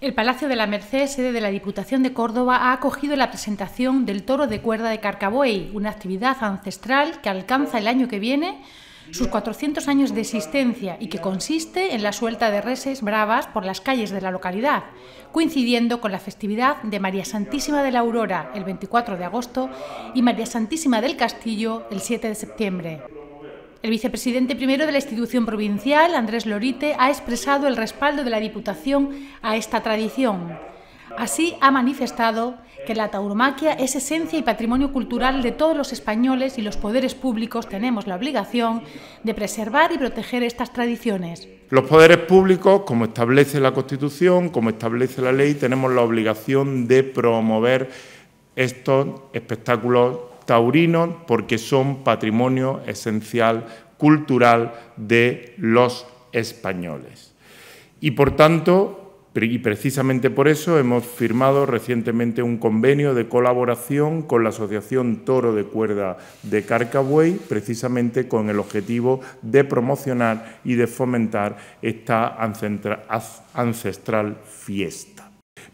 El Palacio de la Merced, sede de la Diputación de Córdoba, ha acogido la presentación del toro de cuerda de Carcaboy, una actividad ancestral que alcanza el año que viene sus 400 años de existencia y que consiste en la suelta de reses bravas por las calles de la localidad, coincidiendo con la festividad de María Santísima de la Aurora el 24 de agosto y María Santísima del Castillo el 7 de septiembre. El vicepresidente primero de la institución provincial, Andrés Lorite, ha expresado el respaldo de la Diputación a esta tradición. Así ha manifestado que la tauromaquia es esencia y patrimonio cultural de todos los españoles y los poderes públicos tenemos la obligación de preservar y proteger estas tradiciones. Los poderes públicos, como establece la Constitución, como establece la ley, tenemos la obligación de promover estos espectáculos porque son patrimonio esencial cultural de los españoles. Y por tanto, y precisamente por eso hemos firmado recientemente un convenio de colaboración con la Asociación Toro de Cuerda de Carcabuey, precisamente con el objetivo de promocionar y de fomentar esta ancestral fiesta.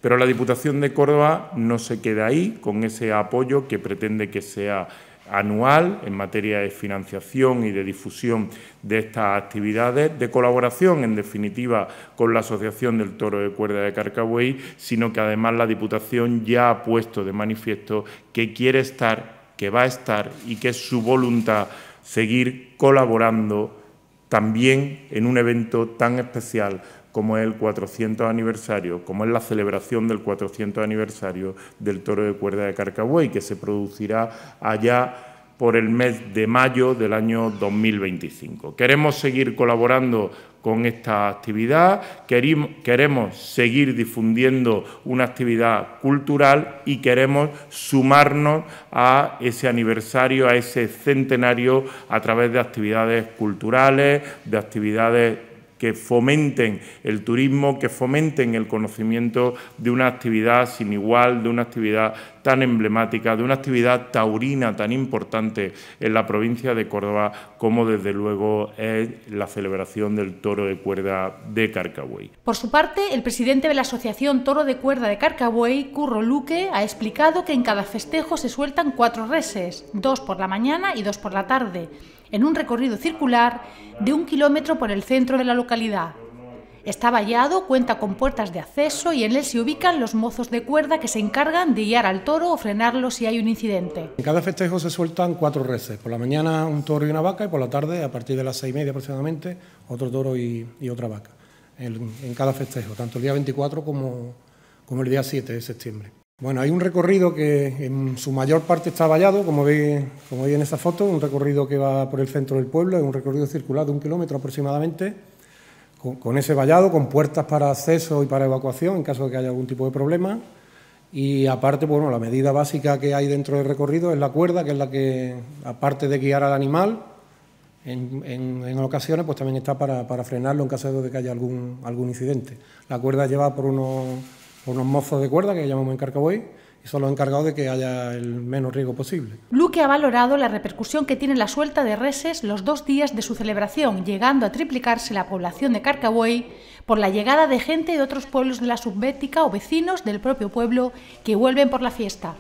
Pero la Diputación de Córdoba no se queda ahí con ese apoyo que pretende que sea anual en materia de financiación y de difusión de estas actividades, de colaboración, en definitiva, con la Asociación del Toro de Cuerda de Carcabuey, sino que además la Diputación ya ha puesto de manifiesto que quiere estar, que va a estar y que es su voluntad seguir colaborando también en un evento tan especial como es el 400 aniversario, como es la celebración del 400 aniversario del toro de cuerda de Carcabuey, que se producirá allá por el mes de mayo del año 2025. Queremos seguir colaborando con esta actividad, queremos seguir difundiendo una actividad cultural y queremos sumarnos a ese aniversario, a ese centenario, a través de actividades culturales, de actividades que fomenten el turismo, que fomenten el conocimiento de una actividad sin igual, de una actividad tan emblemática, de una actividad taurina tan importante en la provincia de Córdoba como desde luego es la celebración del toro de cuerda de Carcabuey. Por su parte, el presidente de la Asociación Toro de Cuerda de Carcabuey, Curro Luque, ha explicado que en cada festejo se sueltan cuatro reses, dos por la mañana y dos por la tarde en un recorrido circular de un kilómetro por el centro de la localidad. Está vallado, cuenta con puertas de acceso y en él se ubican los mozos de cuerda que se encargan de guiar al toro o frenarlo si hay un incidente. En cada festejo se sueltan cuatro reses, por la mañana un toro y una vaca y por la tarde, a partir de las seis y media aproximadamente, otro toro y, otra vaca, en, cada festejo, tanto el día 24 como, como el día 7 de septiembre. Bueno, hay un recorrido que en su mayor parte está vallado, como veis como en esta foto, un recorrido que va por el centro del pueblo, es un recorrido circular de un kilómetro aproximadamente, con, ese vallado, con puertas para acceso y para evacuación en caso de que haya algún tipo de problema. Y aparte, bueno, la medida básica que hay dentro del recorrido es la cuerda, que es la que, aparte de guiar al animal, en, ocasiones pues también está para, para, frenarlo en caso de que haya algún, algún incidente. La cuerda lleva por unos unos mozos de cuerda que llamamos en Carcagüey y son los encargados de que haya el menos riesgo posible. Luque ha valorado la repercusión que tiene la suelta de reses los dos días de su celebración, llegando a triplicarse la población de Carcabuey por la llegada de gente de otros pueblos de la subbética o vecinos del propio pueblo que vuelven por la fiesta.